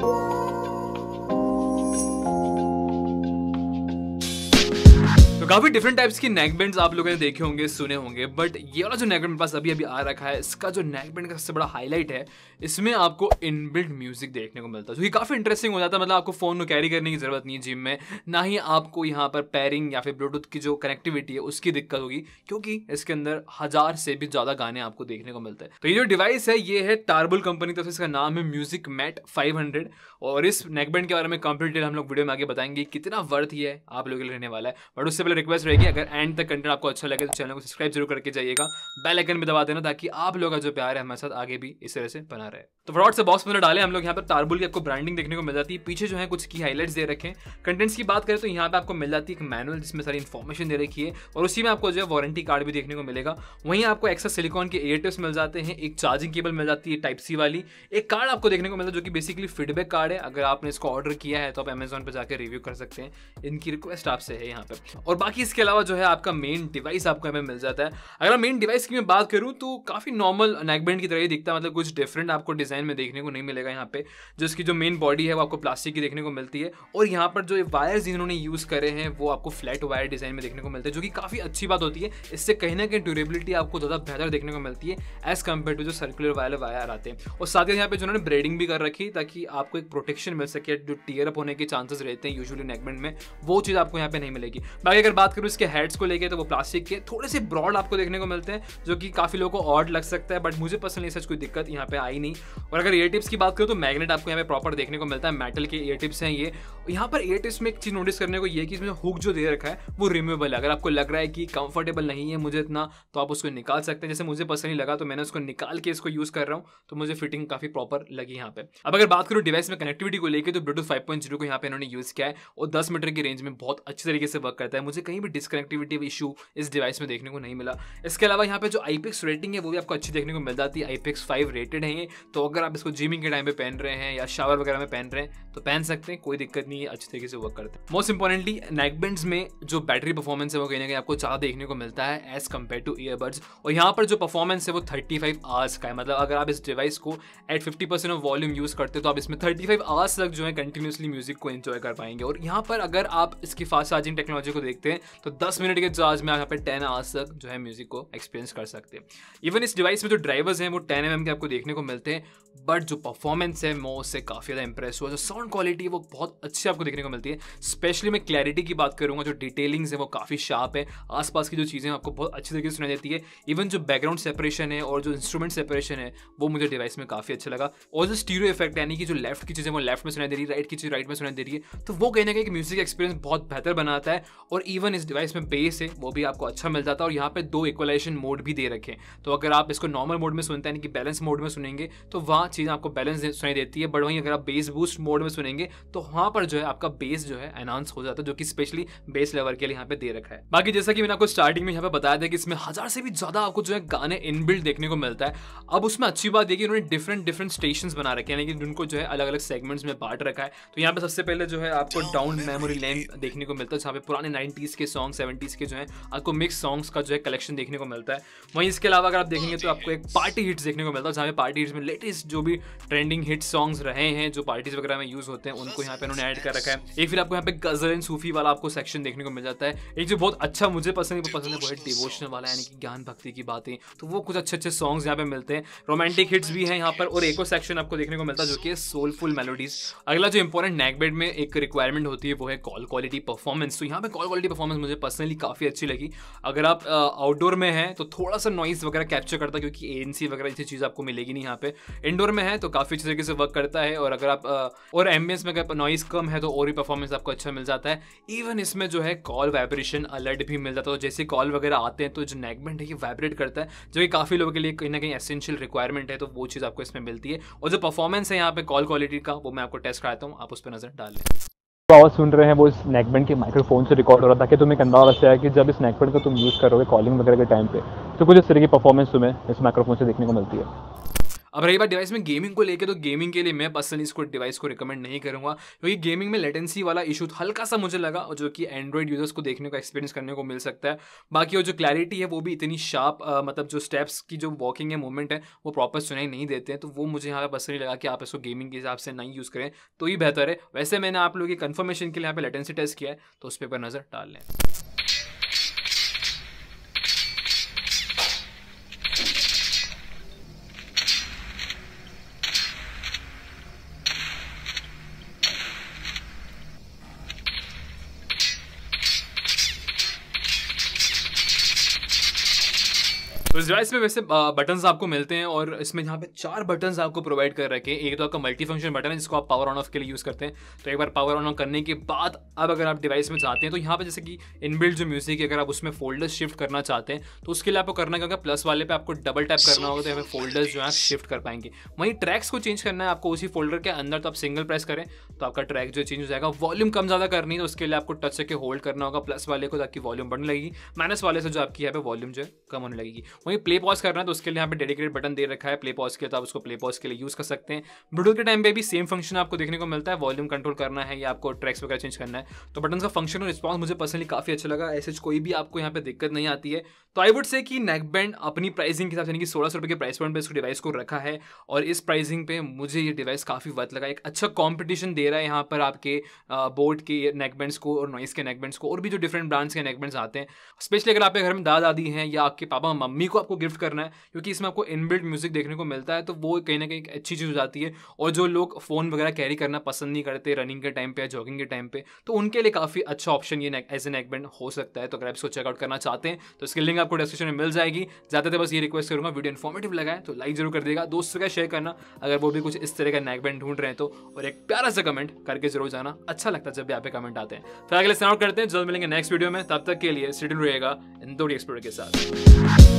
Bye. काफी different types की neck band आप लोगों ने देखे होंगे सुने होंगे बट ये वाला जो नेक बैंड पास अभी अभी आ रखा है इसका जो नेक बैंड का सबसे बड़ा हाईलाइट है इसमें आपको इनबिल्ट म्यूजिक देखने को मिलता है जो तो कि काफी इंटरेस्टिंग हो जाता है मतलब आपको फोन को कैरी करने की जरूरत नहीं है जिम में ना ही आपको यहाँ पर पैरिंग या फिर ब्लूटूथ की जो कनेक्टिविटी है उसकी दिक्कत होगी क्योंकि इसके अंदर हजार से भी ज्यादा गाने आपको देखने को मिलते हैं तो ये जो डिवाइस है ये है टारबुल कंपनी तो इसका नाम है म्यूजिक मैट फाइव और इस नेकबैंड के बारे में कंप्लीट हम लोग वीडियो में आगे बताएंगे कितना वर्थ ये आप लोगों के लिए रहने वाला है बट उससे पहले रिक्वेस्ट रहेगी अगर एंड तक कंटेंट आपको अच्छा लगे तो चैनल को सब्सक्राइब जरूर करके जाइएगा बेल आइकन भी दबा देना ताकि आप लोग का जो प्यार है हमारे साथ आगे भी इस तरह से बना रहे तो फ्रॉड से बॉक्स में डाले हम लोग यहाँ पर तारबुल की आपको ब्रांडिंग देखने को मिल जाती है पीछे जो है कुछ की हाईलाइट्स दे रखे कंटेंट्स की बात करें तो यहाँ पर आपको मिल जाती है एक मैनुअल जिसमें सारी इन्फॉर्मेशन दे रखी है और उसी में आपको जो है वारंटी कार्ड भी देखने को मिलेगा वहीं आपको एक्स्ट्रा सिलिकॉन के एयरटेस मिल जाते हैं एक चार्जिंग केबल मिल जाती है टाइप सी वाली एक कार्ड आपको देखने को मिलता है जो कि बेसिकली फीडबैक कार्ड है अगर आपने इसको ऑर्डर किया है तो आप अमेजोन पर जाकर रिव्यू कर सकते हैं इनकी रिक्वेस्ट आपसे है यहाँ पर और बाकी इसके अलावा जो है आपका मेन डिवाइस आपको हमें मिल जाता है अगर मेन डिवाइस की मैं बात करूँ तो काफ़ी नॉर्मल नेकबैंड की तरह ही दिखता है मतलब कुछ डिफरेंट आपको डिज़ाइन में देखने को नहीं मिलेगा यहाँ पे जो इसकी जो मेन बॉडी है वो आपको प्लास्टिक की देखने को मिलती है और यहाँ पर जो वायर्स जिन्होंने यूज़ करे हैं वो आपको फ्लैट वायर डिज़ाइन में देखने को मिलते हैं जो कि काफ़ी अच्छी बात होती है इससे कहीं ना कहीं ड्यूरेबिलिटी आपको ज़्यादा बेहतर देखने को मिलती है एज़ कम्पेयर टू जो सर्कुलर वायर वायर आते हैं और साथ ही यहाँ पे जिन्होंने ब्रेडिंग भी कर रखी ताकि आपको एक प्रोटेक्शन मिल सके जो टीयर अप होने के चांसेस रहते हैं यूजली नेकबैंड में वो चीज़ आपको यहाँ पे नहीं मिलेगी बाकी अगर बात करूँ इसके हेड्स को लेकर तो वो प्लास्टिक के थोड़े से ब्रॉड आपको देखने को मिलते हैं जो कि काफ़ी लोगों को ऑर्ड लग सकता है बट मुझे पर्सनली सच कोई दिक्कत यहाँ पे आई नहीं और अगर ईयर टिप्स की बात करूँ तो मैग्नेट आपको यहाँ पे प्रॉपर देखने को मिलता है मेटल के ईयर टिप्स हैं ये यहाँ पर ईयर टिप्स में एक चीज़ नोटिस करने को ये कि इसमें हुक जो दे रखा है वो रिमूवेबल है अगर आपको लग रहा है कि कंफर्टेबल नहीं है मुझे इतना तो आप उसको निकाल सकते हैं जैसे मुझे पर्सनली लगा तो मैंने उसको निकाल के इसको यूज़ कर रहा हूँ तो मुझे फिटिंग काफ़ी प्रॉपर लगी यहाँ पे अब अगर बात करूँ डिवाइस में कनेक्टिविटी को लेकर तो ब्लूटूथ फाइव को यहाँ पे इन्होंने यूज़ किया है और दस मीटर की रेंज में बहुत अच्छी तरीके से वर्क करता है मुझे कहीं भी डिस्कनेक्टिविटी इशू इस डिवाइस में देखने को नहीं मिला इसके अलावा यहाँ पे जो आई रेटिंग है वो भी आपको अच्छी देखने को मिल जाती है आई फाइव रेटेड है ये तो अगर आप इसको जिमिंग के टाइम पे पहन रहे हैं या शावर वगैरह में पहन रहे हैं तो पहन सकते हैं कोई दिक्कत नहीं है अच्छे तरीके से वर्क करते हैं मोस्ट इंपॉर्टेंटली नेकबेंड्स में जो बैटरी परफॉर्मेंस है वो कहीं ना कहीं आपको ज़्यादा देखने को मिलता है एज कम्पेयर टू ईयरबड्स और यहाँ पर जो परफॉर्मेंस है वो थर्टी फाइव आवर्स का है मतलब अगर आप इस डिवाइस को at fifty percent of volume use करते तो आप इसमें थर्टी फाइव आवर्स तक जो है कंटिन्यूसली म्यूजिक को इन्जॉय कर पाएंगे और यहाँ पर अगर आप इसकी फास्ट चार्जिंग टेक्नोलॉजी को देखते सकते हैं तो दस मिनट के चार्ज में आप यहाँ पे टेन आवर्स तक जो है म्यूजिक को एक्सपीरियंस कर सकते हैं इवन इस डिवाइस में जो ड्राइवर्स हैं वो टेन एम के आपको देखने को मिलते हैं बट जो परफॉर्मेंस है मैं उससे काफ़ी ज़्यादा इंप्रेस हुआ जो साउंड क्वालिटी है वो बहुत अच्छी आपको देखने को मिलती है स्पेशली मैं क्लैरिटी की बात करूँगा जो डिटेलिंग्स है वो काफ़ी शार्प है आसपास की जो चीज़ें आपको बहुत अच्छी तरीके से सुनाई देती है इवन जो बैकग्राउंड सेपरेशन है और जो इंस्ट्रूमेंट सेपरेशन है वो मुझे डिवाइस में काफ़ी अच्छा लगा और जो स्टीरो इफेक्ट यानी कि जो लेफ्ट की चीज़ें वो लेफ्ट में सुनाई दे रही है राइट की चीज़ राइट में सुनाई दे रही है तो वो कहीं ना कहीं म्यूजिक एक्सपीरियंस बहुत बेहतर बनाता है और इवन इस डिवाइस में बेस है वो भी आपको अच्छा मिल जाता है और यहाँ पे दो इक्वलाइजेशन मोड भी दे रखे हैं तो अगर आप इसको नॉर्मल मोड में सुनते हैं यानी कि बैलेंस मोड में सुनेंगे तो वहाँ चीज़ आपको बैलेंस सुनाई देती है बट वहीं अगर आप बेस बूस्ट मोड में सुनेंगे तो वहाँ पर जो है आपका बेस जो है अनाउंस हो जाता है जो कि स्पेशली बेस लेवल के लिए यहाँ पे दे रखा है बाकी जैसा कि मैंने आपको स्टार्टिंग में यहाँ पे बताया था कि इसमें हज़ार से भी ज़्यादा आपको जो है गाने इनबिल्ड देखने को मिलता है अब उसमें अच्छी बात देखिए उन्होंने डिफरेंट डिफरेंट स्टेशन बना रखे हैं कि उनको जो है अलग अलग सेगमेंट्स में बांट रखा है तो यहाँ पे सबसे पहले जो है आपको डाउन मेमोरी लेन देखने को मिलता है जहाँ पे पुराने नाइनटीज एटीज़ के सॉन्ग सेवेंटीज़ के जो है आपको मिक्स सॉन्ग्स का जो है कलेक्शन देखने को मिलता है वहीं इसके अलावा अगर आप देखेंगे तो आपको एक पार्टी हिट्स देखने को मिलता है जहाँ पे पार्टी हिट्स में लेटेस्ट जो भी ट्रेंडिंग हिट सॉन्ग्स रहे हैं जो पार्टीज वगैरह में यूज़ होते हैं उनको यहाँ पे उन्होंने ऐड कर रखा है एक फिर आपको यहाँ पे गजल एंड सूफी वाला आपको सेक्शन देखने को मिल जाता है एक जो बहुत अच्छा मुझे पसंद है पसंद है वो है डिवोशनल वाला यानी कि ज्ञान भक्ति की बातें तो वो कुछ अच्छे अच्छे सॉन्ग्स यहाँ पे मिलते हैं रोमांटिक हिट्स भी है यहाँ पर और एक और सेक्शन आपको देखने को मिलता है जो कि सोलफुल मेलोडीज अगला जो इंपॉर्टेंट नेकबेड में एक रिक्वायरमेंट होती है वो है कॉल क्वालिटी परफॉर्मेंस तो यहाँ पे कॉल क्वालिटी परफॉर्मेंस मुझे पर्सनली काफ़ी अच्छी लगी अगर आप आउटडोर में हैं तो थोड़ा सा नॉइज़ वगैरह कैप्चर करता है क्योंकि ए वगैरह जैसी चीज़ आपको मिलेगी नहीं यहाँ पे इंडोर में है तो काफ़ी अच्छी तरीके से वर्क करता है और अगर आप और एम्बियंस में अगर नॉइज़ कम है तो और भी परफॉर्मेंस आपको अच्छा मिल जाता है इवन इसमें जो है कॉल वाइब्रेशन अलर्ट भी मिल जाता है तो जैसे कॉल वगैरह आते हैं तो जो नेगमेंट है ये वाइब्रेट करता है जो कि काफ़ी लोगों के लिए कहीं ना कहीं एसेंशियल रिक्वायरमेंट है तो वो चीज़ आपको इसमें मिलती है और जो परफॉर्मेंस है यहाँ पे कॉल क्वालिटी का वो मैं आपको टेस्ट कराता हूँ आप उस पर नज़र डालें आवाज़ सुन रहे हैं वो इस नेकबैंड के माइक्रोफोन से रिकॉर्ड हो रहा था कि तुम्हें एक अंदाज आया कि जब इस नेकबैंड को तुम यूज़ करोगे कॉलिंग वगैरह के टाइम पे तो कुछ इस तरह की परफॉर्मेंस तुम्हें इस माइक्रोफोन से देखने को मिलती है अब रही बात डिवाइस में गेमिंग को लेकर तो गेमिंग के लिए मैं पर्सनली इसको डिवाइस को रिकमेंड नहीं करूँगा क्योंकि गेमिंग में लेटेंसी वाला इशू तो हल्का सा मुझे लगा जो कि एंड्रॉइड यूजर्स को देखने को एक्सपीरियंस करने को मिल सकता है बाकी वो जो क्लैरिटी है वो भी इतनी शार्प मतलब जो स्टेप्स की जो वॉकिंग है मूवमेंट है वो प्रॉपर सुनाई नहीं देते हैं तो वो मुझे यहाँ पर पर्सनली लगा कि आप इसको गेमिंग के हिसाब से नहीं यूज़ करें तो ही बेहतर है वैसे मैंने आप लोगों की कन्फर्मेशन के लिए यहाँ पर लेटेंसी टेस्ट किया है तो उस पर नज़र डाल लें तो इस डिवाइस में वैसे बटन आपको मिलते हैं और इसमें यहाँ पे चार बटन आपको प्रोवाइड कर रखे हैं एक तो आपका मल्टी फंक्शन बटन है जिसको आप पावर ऑन ऑफ के लिए यूज़ करते हैं तो एक बार पावर ऑन ऑफ करने के बाद अब अगर आप डिवाइस में चाहते हैं तो यहाँ पे जैसे कि इनबिल्ट जो म्यूजिक है अगर आप उसमें फोल्डर शिफ्ट करना चाहते हैं तो उसके लिए आपको करना क्या प्लस वाले पे आपको डबल टैप करना होगा तो यहाँ पे फोल्डर्स जो है शिफ्ट कर पाएंगे वहीं ट्रैक्स को चेंज करना है आपको उसी फोल्डर के अंदर तो आप सिंगल प्रेस करें तो आपका ट्रैक जो चेंज हो जाएगा वॉल्यूम कम ज़्यादा करनी है तो उसके लिए आपको टच से होल्ड करना होगा प्लस वाले को ताकि वॉल्यूम बढ़ने लगेगी माइनस वाले से जो आपकी यहाँ पे वॉल्यूम जो है कम होने लगेगी वहीं प्ले पॉज करना है तो उसके लिए यहाँ पे डेडिकेटेड बटन दे रखा है प्ले पॉज के तो आप उसको प्ले पॉज के लिए यूज़ कर सकते हैं ब्लूटूथ के टाइम पे भी सेम फंक्शन आपको देखने को मिलता है वॉल्यूम कंट्रोल करना है या आपको ट्रैक्स वगैरह चेंज करना है तो बटन का फंक्शन और रिस्पॉन्स मुझे पर्सनली काफ़ी अच्छा लगा ऐसे कोई भी आपको यहाँ पे दिक्कत नहीं आती है तो आई वुड से कि नेकबैंड अपनी प्राइसिंग के हिसाब से यानी कि सोलह सौ रुपये के प्राइस पॉइंट पर इसको डिवाइस को रखा है और इस प्राइसिंग पे मुझे ये डिवाइस काफ़ी वर्थ लगा एक अच्छा कॉम्पिटिशन दे रहा है यहाँ पर आपके बोर्ड के नेकबैंड्स को और नॉइस के नेकबैंड्स को और भी जो डिफरेंट ब्रांड्स के नेकबैंड्स आते हैं स्पेशली अगर आपके घर में दादा दादी हैं या आपके पापा मम्मी को आपको गिफ्ट करना है क्योंकि इसमें आपको इनबिल्ट म्यूजिक देखने को मिलता है तो वो कहीं ना कहीं अच्छी चीज़ हो जाती है और जो लोग फ़ोन वगैरह कैरी करना पसंद नहीं करते रनिंग के टाइम पे या जॉगिंग के टाइम पे तो उनके लिए काफ़ी अच्छा ऑप्शन ये एज ए नेकबैंड हो सकता है तो अगर आप इसको चेकआउट करना चाहते हैं तो इसकी लिंक आपको डिस्क्रिप्शन में मिल जाएगी ज़्यादातर बस ये रिक्वेस्ट करूँगा वीडियो इन्फॉर्मेटिव लगाएं तो लाइक जरूर कर देगा दोस्तों का शेयर करना अगर वो भी कुछ इस तरह का नेकबैंड ढूंढ रहे हैं तो और एक प्यारा सा कमेंट करके जरूर जाना अच्छा लगता है जब भी आप कमेंट आते हैं फिर अगले आउट करते हैं जल्द मिलेंगे नेक्स्ट वीडियो में तब तक के लिए शेड्यूल रहेगा इंदौरी एक्सप्लोर के साथ